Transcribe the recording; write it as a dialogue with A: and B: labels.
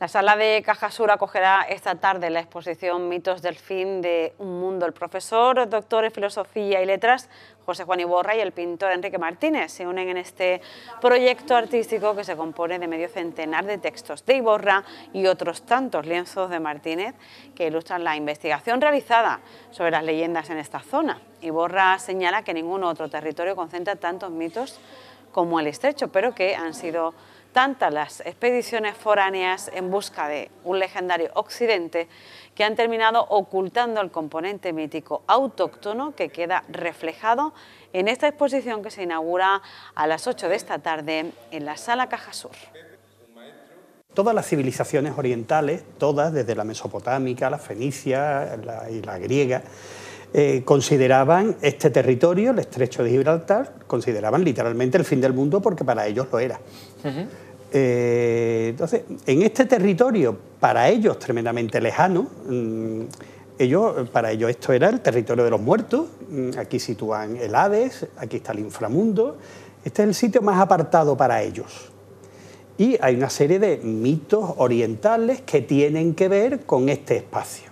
A: La sala de Caja Sur acogerá esta tarde la exposición Mitos del Fin de un Mundo. El profesor, doctor en Filosofía y Letras, José Juan Iborra y el pintor Enrique Martínez se unen en este proyecto artístico que se compone de medio centenar de textos de Iborra y otros tantos lienzos de Martínez que ilustran la investigación realizada sobre las leyendas en esta zona. Iborra señala que ningún otro territorio concentra tantos mitos como el estrecho, pero que han sido tantas las expediciones foráneas en busca de un legendario occidente que han terminado ocultando el componente mítico autóctono que queda reflejado en esta exposición que se inaugura a las 8 de esta tarde en la Sala Caja Sur.
B: Todas las civilizaciones orientales, todas, desde la mesopotámica, la fenicia y la griega, eh, consideraban este territorio, el estrecho de Gibraltar, consideraban literalmente el fin del mundo porque para ellos lo era. Eh, entonces, en este territorio, para ellos tremendamente lejano, mm, para ellos esto era el territorio de los muertos, mm, aquí sitúan el Hades, aquí está el inframundo, este es el sitio más apartado para ellos. Y hay una serie de mitos orientales que tienen que ver con este espacio.